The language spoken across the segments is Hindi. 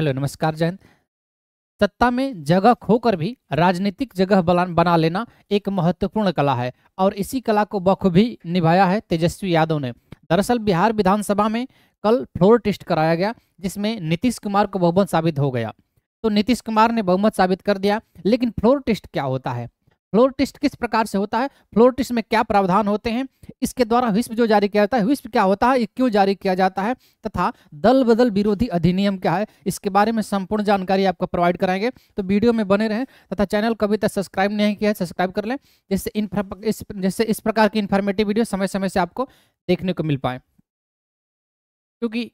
हेलो नमस्कार जयंत सत्ता में जगह खोकर भी राजनीतिक जगह बना लेना एक महत्वपूर्ण कला है और इसी कला को बखूबी निभाया है तेजस्वी यादव ने दरअसल बिहार विधानसभा में कल फ्लोर टेस्ट कराया गया जिसमें नीतीश कुमार को बहुमत साबित हो गया तो नीतीश कुमार ने बहुमत साबित कर दिया लेकिन फ्लोर टेस्ट क्या होता है फ्लोर टेस्ट किस प्रकार से होता है फ्लोर टेस्ट में क्या प्रावधान होते हैं इसके द्वारा विश्व जो जारी किया जाता है विश्व क्या होता है ये क्यों जारी किया जाता है तथा दल बदल विरोधी अधिनियम क्या है इसके बारे में संपूर्ण जानकारी आपको प्रोवाइड कराएंगे तो वीडियो में बने रहें तथा चैनल को अभी तक सब्सक्राइब नहीं किया है सब्सक्राइब कर लें जिससे इन जैसे इस प्रकार की इन्फॉर्मेटिव वीडियो समय समय से आपको देखने को मिल पाए क्योंकि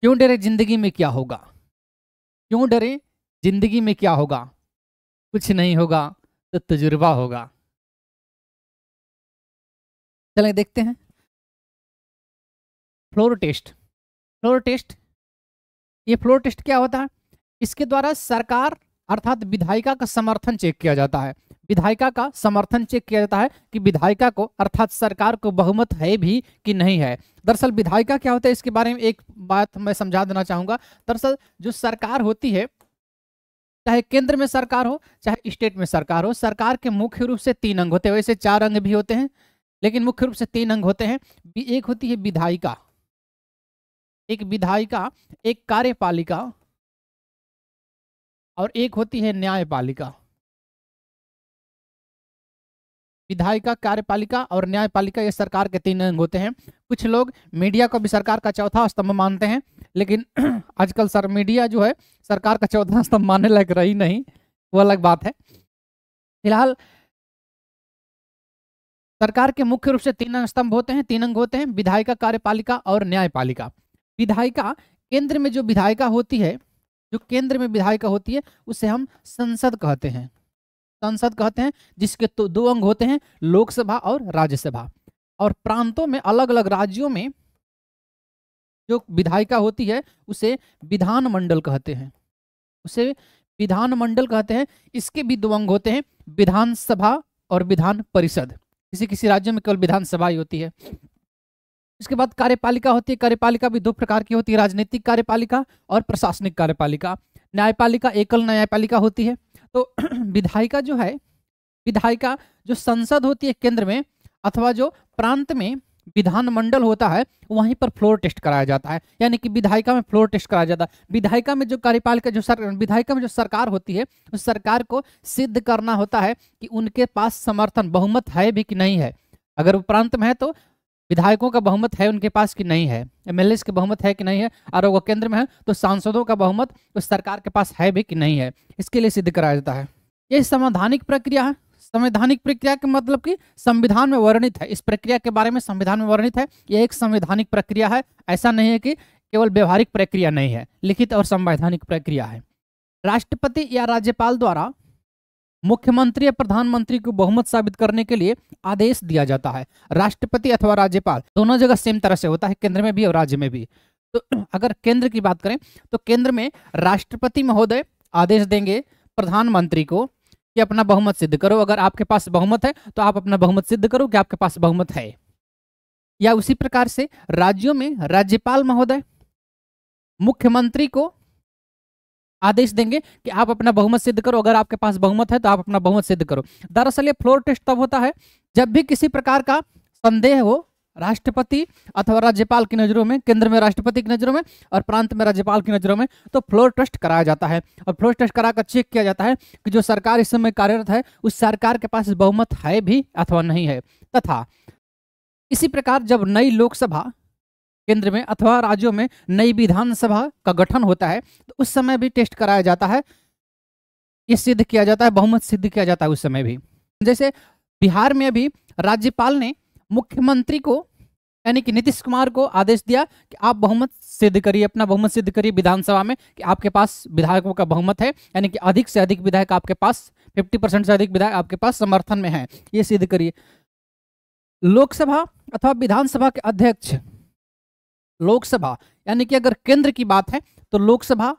क्यों डरे जिंदगी में क्या होगा क्यों डरे जिंदगी में क्या होगा कुछ नहीं होगा तो तजुर्बा होगा चले देखते हैं फ्लोर टेस्ट फ्लोर टेस्ट ये फ्लोर टेस्ट क्या होता है इसके द्वारा सरकार अर्थात विधायिका का समर्थन चेक किया जाता है विधायिका का समर्थन चेक किया जाता है कि विधायिका को अर्थात सरकार को बहुमत है भी कि नहीं है दरअसल विधायिका क्या होता है इसके बारे में एक बात मैं समझा देना चाहूँगा दरअसल जो सरकार होती है चाहे केंद्र में सरकार हो चाहे स्टेट में सरकार हो सरकार के मुख्य रूप से तीन अंग होते हैं वैसे चार अंग भी होते हैं लेकिन मुख्य रूप से तीन अंग होते हैं एक होती है विधायिका एक विधायिका एक कार्यपालिका और एक होती है न्यायपालिका विधायिका कार्यपालिका और न्यायपालिका ये सरकार के तीन अंग होते हैं कुछ लोग मीडिया को भी सरकार का चौथा स्तंभ मानते हैं लेकिन आजकल सर मीडिया जो है सरकार का चौदह स्तंभ मानने लायक रही नहीं वो अलग बात है फिलहाल सरकार के मुख्य रूप से तीन स्तंभ होते हैं तीन अंग होते हैं विधायिका कार्यपालिका और न्यायपालिका विधायिका केंद्र में जो विधायिका होती है जो केंद्र में विधायिका होती है उसे हम संसद कहते हैं संसद कहते हैं जिसके तो दो अंग होते हैं लोकसभा और राज्यसभा और प्रांतों में अलग अलग राज्यों में जो विधायिका होती है उसे विधानमंडल कहते हैं उसे विधानमंडल कहते हैं इसके भी दो अंग होते हैं विधानसभा और विधान परिषद किसी किसी राज्य में केवल विधानसभा ही होती है उसके बाद कार्यपालिका होती है कार्यपालिका भी दो प्रकार की होती है राजनीतिक कार्यपालिका और प्रशासनिक कार्यपालिका न्यायपालिका एकल न्यायपालिका होती है तो विधायिका जो है विधायिका जो संसद होती है केंद्र में अथवा जो प्रांत में विधानमंडल होता है वहीं पर फ्लोर टेस्ट कराया जाता है यानी कि विधायिका में फ्लोर टेस्ट कराया जाता है विधायिका में जो कार्यपालिका जो सर विधायिका में जो सरकार होती है उस सरकार को सिद्ध करना होता है कि उनके पास समर्थन बहुमत है भी कि नहीं है अगर वो प्रांत में है तो विधायकों का बहुमत है उनके पास कि नहीं है एम के बहुमत है कि नहीं है और वो केंद्र में है तो सांसदों का बहुमत उस सरकार के पास है भी कि नहीं है इसके लिए सिद्ध कराया जाता है यह संवैधानिक प्रक्रिया है संवैधानिक प्रक्रिया के मतलब कि संविधान में वर्णित है इस प्रक्रिया के बारे में संविधान में वर्णित है यह एक संवैधानिक प्रक्रिया है ऐसा नहीं है कि केवल व्यवहारिक प्रक्रिया नहीं है लिखित और संवैधानिक प्रक्रिया है राष्ट्रपति या राज्यपाल द्वारा मुख्यमंत्री या प्रधानमंत्री को बहुमत साबित करने के लिए आदेश दिया जाता है राष्ट्रपति अथवा राज्यपाल दोनों जगह सेम तरह से होता है केंद्र में भी और राज्य में भी तो अगर केंद्र की बात करें तो केंद्र में राष्ट्रपति महोदय आदेश देंगे प्रधानमंत्री को कि अपना बहुमत सिद्ध करो अगर आपके पास बहुमत है तो आप अपना बहुमत सिद्ध करो कि आपके पास बहुमत है या उसी प्रकार से राज्यों में राज्यपाल महोदय मुख्यमंत्री को आदेश देंगे कि आप अपना बहुमत सिद्ध करो अगर आपके पास बहुमत है तो आप अपना बहुमत सिद्ध करो दरअसल ये फ्लोर टेस्ट तब होता है जब भी किसी प्रकार का संदेह हो राष्ट्रपति अथवा राज्यपाल की नज़रों में केंद्र में राष्ट्रपति की नज़रों में और प्रांत में राज्यपाल की नज़रों में तो फ्लोर टेस्ट कराया जाता है और फ्लोर टेस्ट कराकर चेक किया जाता है कि जो सरकार इस समय कार्यरत है उस सरकार के पास बहुमत है भी अथवा नहीं है तथा इसी प्रकार जब नई लोकसभा केंद्र में अथवा राज्यों में नई विधानसभा का गठन होता है तो उस समय भी टेस्ट कराया जाता है ये सिद्ध किया जाता है बहुमत सिद्ध किया जाता है उस समय भी जैसे बिहार में भी राज्यपाल ने मुख्यमंत्री को यानी कि नीतीश कुमार को आदेश दिया कि आप बहुमत सिद्ध करिए अपना बहुमत सिद्ध करिए विधानसभा में कि आपके पास विधायकों का बहुमत है यानी कि अधिक से अधिक विधायक आपके पास 50 परसेंट से अधिक विधायक आपके पास समर्थन में है ये सिद्ध करिए लोकसभा अथवा विधानसभा के अध्यक्ष लोकसभा यानी कि अगर केंद्र की बात है तो लोकसभा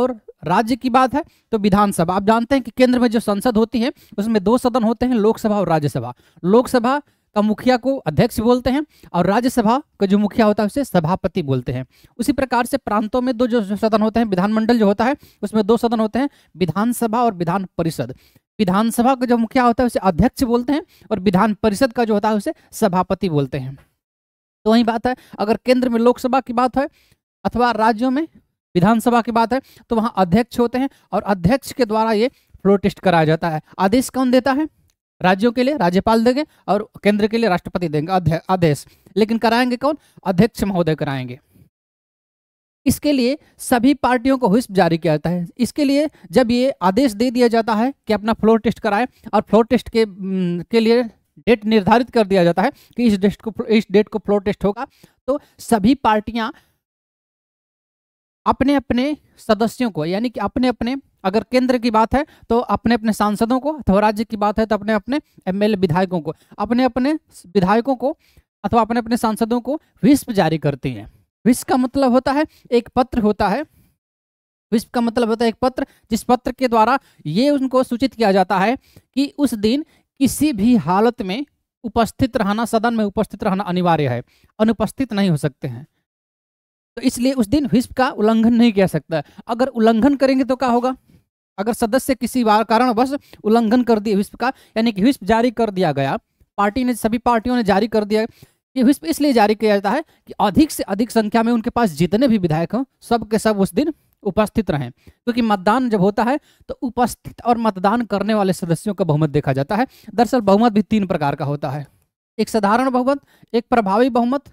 और राज्य की बात है तो विधानसभा आप जानते हैं कि केंद्र में जो संसद होती है उसमें दो सदन होते हैं लोकसभा और राज्यसभा लोकसभा का मुखिया को अध्यक्ष बोलते हैं और राज्यसभा का जो मुखिया होता है उसे सभापति बोलते हैं उसी प्रकार से प्रांतों में दो जो सदन होते हैं विधानमंडल जो होता है उसमें दो सदन होते हैं विधानसभा और विधान परिषद विधानसभा का जो मुखिया होता है उसे अध्यक्ष बोलते हैं और विधान परिषद का जो होता है उसे सभापति बोलते हैं तो वही बात है अगर केंद्र में लोकसभा की बात है अथवा राज्यों में विधानसभा की बात है तो वहाँ अध्यक्ष होते हैं और अध्यक्ष के द्वारा ये फ्लोर टेस्ट कराया जाता है आदेश कौन देता है राज्यों के लिए राज्यपाल देंगे और केंद्र के लिए राष्ट्रपति देंगे आदेश लेकिन कराएंगे कौन अध्यक्ष महोदय कराएंगे इसके लिए सभी पार्टियों को हुस्प जारी किया जाता है इसके लिए जब ये आदेश दे दिया जाता है कि अपना फ्लोर टेस्ट कराएं और फ्लोर टेस्ट के के लिए डेट निर्धारित कर दिया जाता है कि इस डेट को इस डेट को फ्लोर टेस्ट होगा तो सभी पार्टियां अपने अपने सदस्यों को यानी कि अपने अपने अगर केंद्र की बात है तो अपने अपने सांसदों को अथवा राज्य की बात है तो अपने अपने एमएलए विधायकों को अपने अपने विधायकों को अथवा अपने अपने सांसदों को विस्प जारी करती हैं विस्प का मतलब होता है एक पत्र होता है विस्प का मतलब होता है एक पत्र जिस पत्र के द्वारा ये उनको सूचित किया जाता है कि उस दिन किसी भी हालत में उपस्थित रहना सदन में उपस्थित रहना अनिवार्य है अनुपस्थित नहीं हो सकते हैं तो इसलिए उस दिन विश्व का उल्लंघन नहीं किया सकता अगर उल्लंघन करेंगे तो क्या होगा अगर सदस्य किसी कारणवश उल्लंघन कर दिए विश्व का यानी कि विश्व जारी कर दिया गया पार्टी ने सभी पार्टियों ने जारी कर दिया ये विश्व इसलिए जारी किया जाता है कि अधिक से अधिक संख्या में उनके पास जितने भी विधायक हों सब के सब उस दिन उपस्थित रहें क्योंकि मतदान जब होता है तो उपस्थित और मतदान करने वाले सदस्यों का बहुमत देखा जाता है दरअसल बहुमत भी तीन प्रकार का होता है एक साधारण बहुमत एक प्रभावी बहुमत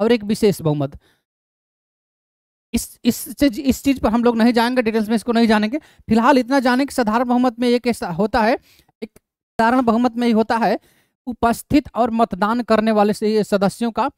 और एक विशेष बहुमत इस इस चीज इस चीज़ पर हम लोग नहीं जाएंगे डिटेल्स में इसको नहीं जानेंगे फिलहाल इतना जाने कि साधारण बहुमत में एक ऐसा होता है एक साधारण बहुमत में ही होता है उपस्थित और मतदान करने वाले सदस्यों का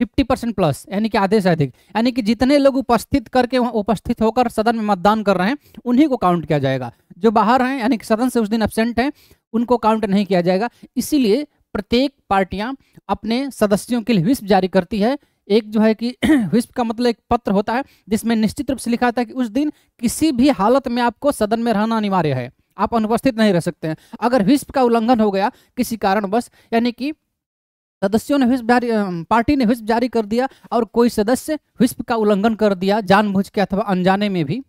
फिफ्टी परसेंट प्लस यानी कि आधे से अधिक यानी कि जितने लोग उपस्थित करके वहाँ उपस्थित होकर सदन में मतदान कर रहे हैं उन्हीं को काउंट किया जाएगा जो बाहर हैं यानी कि सदन से उस दिन एबसेंट हैं उनको काउंट नहीं किया जाएगा इसीलिए प्रत्येक पार्टियां अपने सदस्यों के लिए विस्प जारी करती है एक जो है कि विस्प का मतलब एक पत्र होता है जिसमें निश्चित रूप से लिखा था कि उस दिन किसी भी हालत में आपको सदन में रहना अनिवार्य है आप अनुपस्थित नहीं रह सकते हैं अगर विस्प का उल्लंघन हो गया किसी कारणवश यानी कि सदस्यों ने विस्प जारी पार्टी ने विस्प जारी कर दिया और कोई सदस्य विस्प का उल्लंघन कर दिया जानबूझ के अथवा अनजाने में भी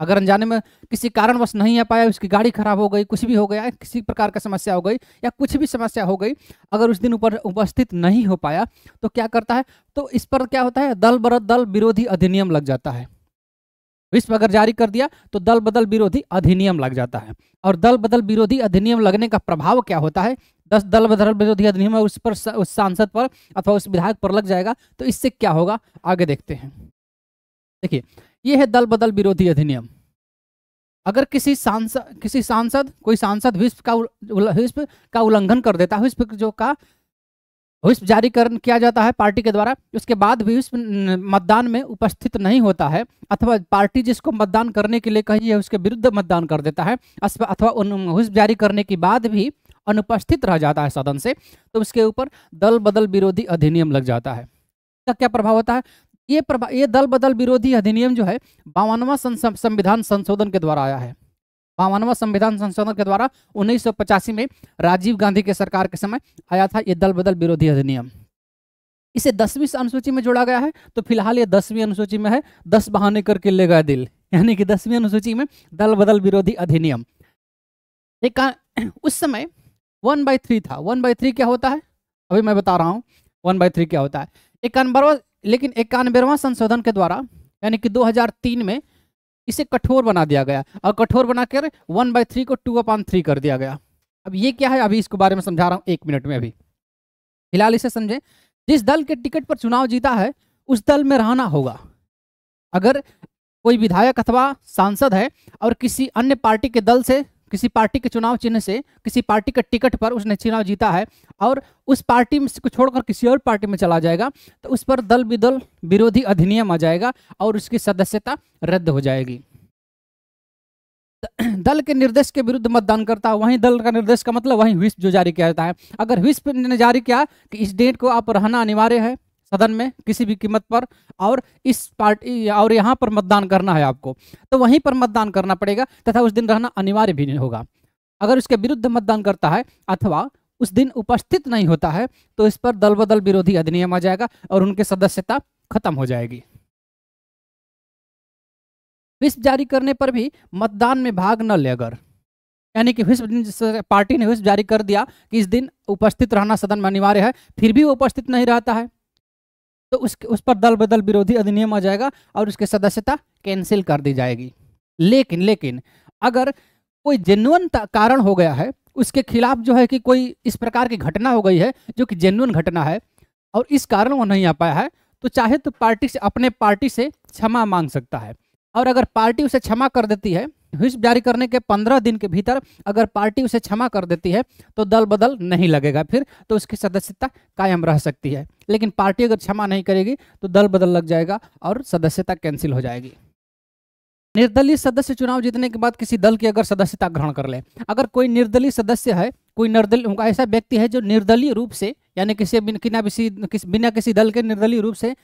अगर अनजाने में किसी कारणवश नहीं आ पाया उसकी गाड़ी खराब हो गई कुछ भी हो गया किसी प्रकार का समस्या हो गई या कुछ भी समस्या हो गई अगर उस दिन ऊपर उपस्थित नहीं हो पाया तो क्या करता है तो इस पर क्या होता है दल बरत दल विरोधी अधिनियम लग जाता है विश्व अगर जारी कर दिया तो दल बदल विरोधी अधिनियम लग जाता है और दल बदल विरोधी अधिनियम लगने का प्रभाव क्या होता है दस दल बदल विरोधी अधिनियम उस पर उस सांसद पर अथवा उस विधायक पर लग जाएगा तो इससे क्या होगा आगे देखते हैं देखिए ये है दल बदल विरोधी अधिनियम अगर किसी सांसद किसी सांसद कोई सांसद विश्व का विश्व का उल्लंघन कर देता है विश्व जो का विश्व जारी कर किया जाता है पार्टी के द्वारा उसके बाद भी विश्व मतदान में उपस्थित नहीं होता है अथवा पार्टी जिसको मतदान करने के लिए कही है उसके विरुद्ध मतदान कर देता है अथवा विश्व जारी करने के बाद भी अनुपस्थित रह जाता है सदन से तो उसके ऊपर दल बदल विरोधी अधिनियम लग जाता है क्या प्रभाव होता है ये प्रभा ये दल बदल विरोधी अधिनियम जो है बावनवा संविधान संशोधन के द्वारा आया है बावनवा संविधान संशोधन के द्वारा उन्नीस में राजीव गांधी के सरकार के समय आया था ये दल बदल विरोधी अधिनियम इसे दसवीं अनुसूची में जोड़ा गया है तो फिलहाल ये दसवीं अनुसूची में है दस बहाने करके ले गया दिल यानी कि दसवीं अनुसूची में दल बदल विरोधी अधिनियम एक उस समय वन बाई था वन बाई क्या होता है अभी मैं बता रहा हूँ वन बाई क्या होता है इक्यानबरवा लेकिन इक्यानवेवा संशोधन के द्वारा यानी कि 2003 में इसे कठोर बना दिया गया और कठोर बनाकर वन बाई थ्री को टू अपॉन थ्री कर दिया गया अब ये क्या है अभी इसके बारे में समझा रहा हूँ एक मिनट में अभी फिलहाल इसे समझें जिस दल के टिकट पर चुनाव जीता है उस दल में रहना होगा अगर कोई विधायक अथवा सांसद है और किसी अन्य पार्टी के दल से किसी पार्टी के चुनाव चिन्ह से किसी पार्टी के टिकट पर उसने चुनाव जीता है और उस पार्टी में को छोड़कर किसी और पार्टी में चला जाएगा तो उस पर दल विदल विरोधी अधिनियम आ जाएगा और उसकी सदस्यता रद्द हो जाएगी दल के निर्देश के विरुद्ध मतदान करता है वहीं दल का निर्देश का मतलब वहीं विश्व जो जारी किया जाता है अगर विश्व ने जारी किया कि इस डेट को आप रहना अनिवार्य है सदन में किसी भी कीमत पर और इस पार्टी और यहाँ पर मतदान करना है आपको तो वहीं पर मतदान करना पड़ेगा तथा उस दिन रहना अनिवार्य भी नहीं होगा अगर उसके विरुद्ध मतदान करता है अथवा उस दिन उपस्थित नहीं होता है तो इस पर दल बदल विरोधी अधिनियम आ जाएगा और उनके सदस्यता खत्म हो जाएगी विश्व जारी करने पर भी मतदान में भाग न ले अगर यानी कि विश्व पार्टी ने विश्व जारी कर दिया कि इस दिन उपस्थित रहना सदन में अनिवार्य है फिर भी वो उपस्थित नहीं रहता है तो उस उस पर दल बदल विरोधी अधिनियम आ जाएगा और उसकी सदस्यता कैंसिल कर दी जाएगी लेकिन लेकिन अगर कोई जेन्युन कारण हो गया है उसके खिलाफ जो है कि कोई इस प्रकार की घटना हो गई है जो कि जेन्युन घटना है और इस कारण वो नहीं आ पाया है तो चाहे तो पार्टी से अपने पार्टी से क्षमा मांग सकता है और अगर पार्टी उसे क्षमा कर देती है व्हिप जारी करने के पंद्रह दिन के भीतर अगर पार्टी उसे क्षमा कर देती है तो दल बदल नहीं लगेगा फिर तो उसकी सदस्यता कायम रह सकती है लेकिन पार्टी अगर क्षमा नहीं करेगी तो दल बदल लग जाएगा और सदस्यता कैंसिल हो जाएगी निर्दलीय सदस्य चुनाव जीतने के बाद किसी दल की अगर सदस्यता ग्रहण कर ले अगर कोई निर्दलीय सदस्य है कोई निर्दलीय उनका ऐसा व्यक्ति है जो निर्दलीय रूप से यानी किसी बिना किसी बिना किसी दल के निर्दलीय रूप से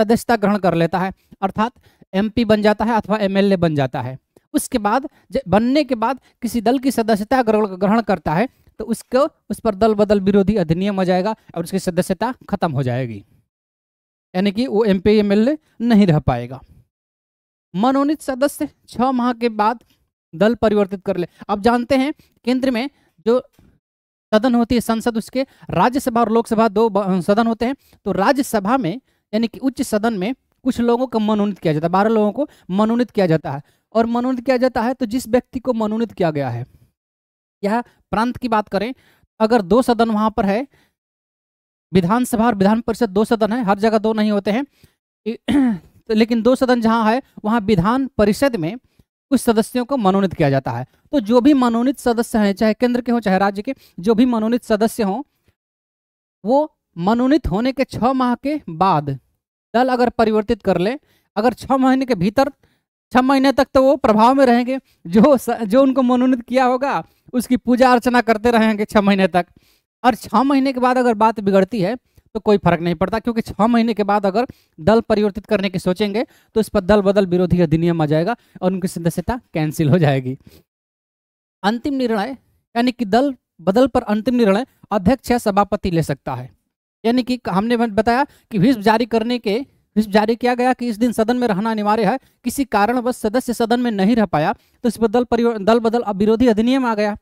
सदस्यता ग्रहण कर लेता है अर्थात एमपी बन जाता है अथवा एमएलए बन जाता है उसके बाद बनने के बाद किसी दल की सदस्यता ग्रहण करता है तो उसको उस पर दल बदल विरोधी अधिनियम हो जाएगा और उसकी सदस्यता खत्म हो जाएगी यानी कि वो एम पी एम एल नहीं रह पाएगा मनोनीत सदस्य छह माह के बाद दल परिवर्तित कर ले अब जानते हैं केंद्र में जो सदन होती है संसद उसके राज्यसभा और लोकसभा दो सदन होते हैं तो राज्यसभा में यानी कि उच्च सदन में कुछ लोगों को मनोनीत किया जाता है बारह लोगों को मनोनीत किया जाता है और मनोनीत किया जाता है तो जिस व्यक्ति को मनोनीत किया गया है यह प्रांत की बात करें अगर दो सदन वहां पर है विधानसभा और विधान परिषद दो सदन है हर जगह दो नहीं होते हैं तो लेकिन दो सदन जहां है वहां विधान परिषद में कुछ सदस्यों को मनोनीत किया जाता है तो जो भी मनोनीत सदस्य हैं चाहे केंद्र के हों चाहे राज्य के जो भी मनोनीत सदस्य हों वो मनोनीत होने के छह माह के बाद दल अगर परिवर्तित कर ले अगर छह महीने के भीतर छः महीने तक तो वो प्रभाव में रहेंगे जो जो उनको मनोनीत किया होगा उसकी पूजा अर्चना करते रहेंगे छः महीने तक और छः महीने के बाद अगर बात बिगड़ती है तो कोई फर्क नहीं पड़ता क्योंकि छः महीने के बाद अगर दल परिवर्तित करने की सोचेंगे तो इस पर दल बदल विरोधी अधिनियम आ जाएगा और उनकी सदस्यता कैंसिल हो जाएगी अंतिम निर्णय यानी कि दल बदल पर अंतिम निर्णय अध्यक्ष या सभापति ले सकता है यानी कि हमने बताया कि विश्व जारी करने के जारी किया गया कि इस दिन सदन में रहना अनिवार्य है किसी कारणवश सदस्य सदन में नहीं रह पाया तो इस पर दल दल बदल विरोधी अधिनियम आ गया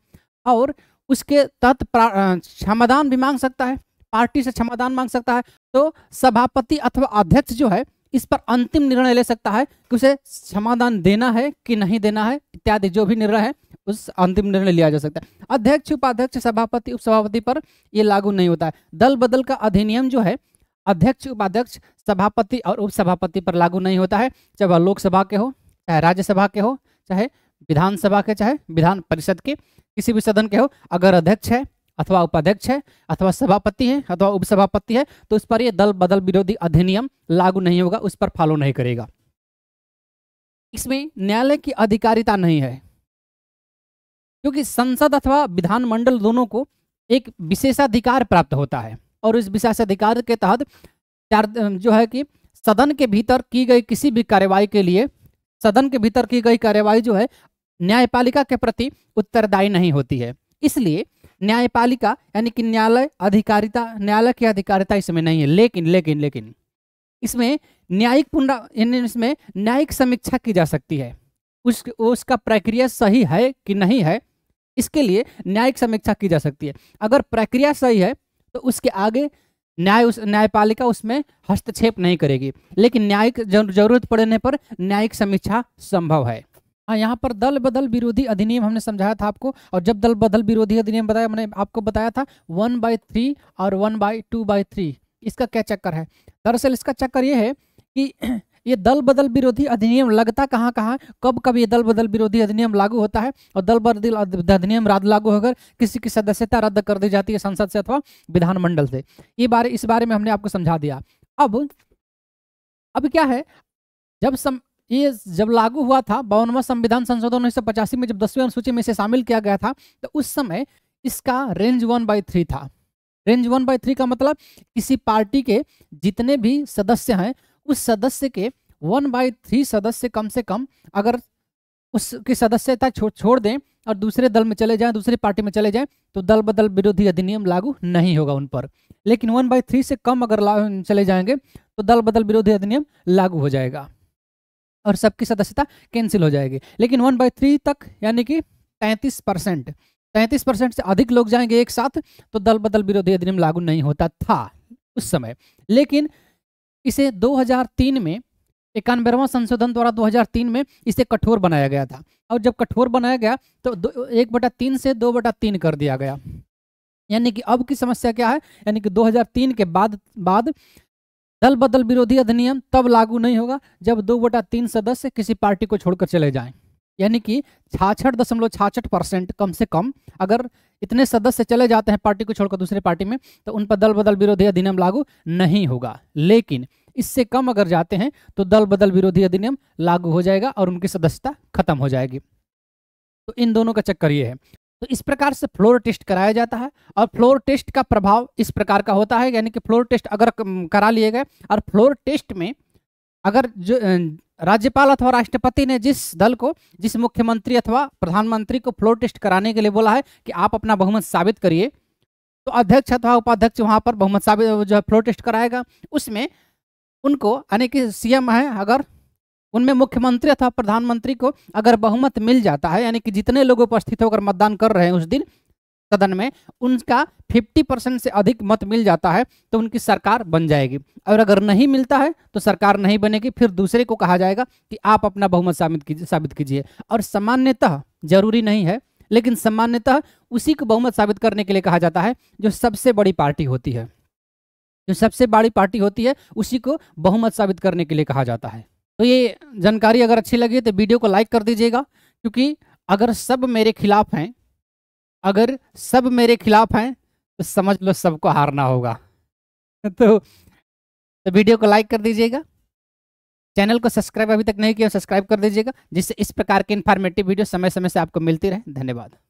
और उसके तहत क्षमादान भी मांग सकता है पार्टी से क्षमादान मांग सकता है तो सभापति अथवा अध्यक्ष जो है इस पर अंतिम निर्णय ले सकता है कि उसे क्षमादान देना है कि नहीं देना है इत्यादि जो भी निर्णय है उस अंतिम निर्णय लिया जा सकता है अध्यक्ष उपाध्यक्ष सभापति उपसभापति पर यह लागू नहीं होता है दल बदल का अधिनियम जो है अध्यक्ष उपाध्यक्ष सभापति और उपसभापति पर लागू नहीं होता है चाहे वह लोकसभा के हो चाहे राज्यसभा के हो चाहे विधानसभा के चाहे विधान परिषद के किसी भी सदन के हो अगर अध्यक्ष है अथवा उपाध्यक्ष है अथवा सभापति है अथवा उपसभापति है तो उस पर यह दल बदल विरोधी अधिनियम लागू नहीं होगा उस पर फॉलो नहीं करेगा इसमें न्यायालय की अधिकारिता नहीं है क्योंकि संसद अथवा विधानमंडल दोनों को एक विशेषाधिकार प्राप्त होता है और इस विशेषाधिकार के तहत जो है कि सदन के भीतर की गई किसी भी कार्यवाही के लिए सदन के भीतर की गई कार्यवाही जो है न्यायपालिका के प्रति उत्तरदायी नहीं होती है इसलिए न्यायपालिका यानी कि न्यायालय अधिकारिता न्यायालय की अधिकारिता इसमें नहीं है लेकिन लेकिन लेकिन इसमें न्यायिक पुनरा इसमें न्यायिक समीक्षा की जा सकती है उस उसका प्रक्रिया सही है कि नहीं है इसके लिए न्यायिक समीक्षा की जा सकती है अगर प्रक्रिया सही है तो उसके आगे न्याय उस न्यायपालिका उसमें हस्तक्षेप नहीं करेगी लेकिन न्यायिक जरूरत पड़ने पर न्यायिक समीक्षा संभव है हाँ यहाँ पर दल बदल विरोधी अधिनियम हमने समझाया था आपको और जब दल बदल विरोधी अधिनियम बताया मैंने आपको बताया था वन बाई थ्री और one by two by three इसका क्या चक्कर है दरअसल इसका चक्कर ये है कि ये दल बदल विरोधी अधिनियम लगता कहाँ कहाँ कब कब ये दल बदल विरोधी अधिनियम लागू होता है और दल बदल अधिनियम रद्द लागू होकर किसी की सदस्यता रद्द कर दी जाती है संसद से अथवा विधानमंडल से ये बारे इस बारे में हमने आपको समझा दिया अब अब क्या है जब सम ये जब लागू हुआ था बावनवा संविधान संशोधन उन्नीस सौ पचासी में जब दसवीं अनुसूची में इसे शामिल किया गया था तो उस समय इसका रेंज वन बाई थ्री था रेंज वन बाई थ्री का मतलब किसी पार्टी के जितने भी सदस्य हैं उस सदस्य के वन बाई थ्री सदस्य कम से कम अगर उसकी सदस्यता छोड़ छोड़ दें और दूसरे दल में चले जाएं दूसरी पार्टी में चले जाएं तो दल बदल विरोधी अधिनियम लागू नहीं होगा उन पर लेकिन वन बाई थ्री से कम अगर चले जाएंगे तो दल बदल विरोधी अधिनियम लागू हो जाएगा और सबकी सदस्यता कैंसिल हो जाएगी लेकिन वन बाई थ्री तक यानी कि तैंतीस परसेंट तैंतीस परसेंट से अधिक लोग जाएंगे एक साथ तो दल बदल विरोधी अधिनियम लागू नहीं होता था उस समय लेकिन इसे 2003 में इक्यानवेवां संशोधन द्वारा 2003 में इसे कठोर बनाया गया था और जब कठोर बनाया गया तो एक बटा तीन से दो बटा तीन कर दिया गया यानी कि अब की समस्या क्या है यानी कि 2003 के बाद बाद दल बदल विरोधी अधिनियम तब लागू नहीं होगा जब दो बटा तीन सदस्य किसी पार्टी को छोड़कर चले जाएं यानी कि छाछठ दशमलव छाछठ परसेंट कम से कम अगर इतने सदस्य चले जाते हैं पार्टी को छोड़कर दूसरे पार्टी में तो उन पर दल बदल विरोधी अधिनियम लागू नहीं होगा लेकिन इससे कम अगर जाते हैं तो दल बदल विरोधी अधिनियम लागू हो जाएगा और उनकी सदस्यता खत्म हो जाएगी तो इन दोनों का चक्कर ये है तो इस प्रकार से फ्लोर टेस्ट कराया जाता है और फ्लोर टेस्ट का प्रभाव इस प्रकार का होता है यानी कि फ्लोर टेस्ट अगर करा लिए गए और फ्लोर टेस्ट में अगर जो राज्यपाल अथवा राष्ट्रपति ने जिस दल को जिस मुख्यमंत्री अथवा प्रधानमंत्री को फ्लोर टेस्ट कराने के लिए बोला है कि आप अपना बहुमत साबित करिए तो अध्यक्ष अथवा उपाध्यक्ष वहां पर बहुमत साबित जो है फ्लोर टेस्ट कराएगा उसमें उनको यानी कि सीएम है अगर उनमें मुख्यमंत्री अथवा प्रधानमंत्री को अगर बहुमत मिल जाता है यानी कि जितने लोग उपस्थित होकर मतदान कर रहे हैं उस दिन सदन में उनका 50 परसेंट से अधिक मत मिल जाता है तो उनकी सरकार बन जाएगी और अगर नहीं मिलता है तो सरकार नहीं बनेगी फिर दूसरे को कहा जाएगा कि आप अपना बहुमत साबित कीजिए साबित कीजिए और सामान्यतः जरूरी नहीं है लेकिन सामान्यतः उसी को बहुमत साबित करने के लिए कहा जाता है जो सबसे बड़ी पार्टी होती है जो सबसे बड़ी पार्टी होती है उसी को बहुमत साबित करने के लिए कहा जाता है तो ये जानकारी अगर अच्छी लगी तो वीडियो को लाइक कर दीजिएगा क्योंकि अगर सब मेरे खिलाफ हैं अगर सब मेरे खिलाफ हैं तो समझ लो सबको हारना होगा तो, तो वीडियो को लाइक कर दीजिएगा चैनल को सब्सक्राइब अभी तक नहीं किया सब्सक्राइब कर दीजिएगा जिससे इस प्रकार के इन्फॉर्मेटिव वीडियो समय समय से आपको मिलती रहे धन्यवाद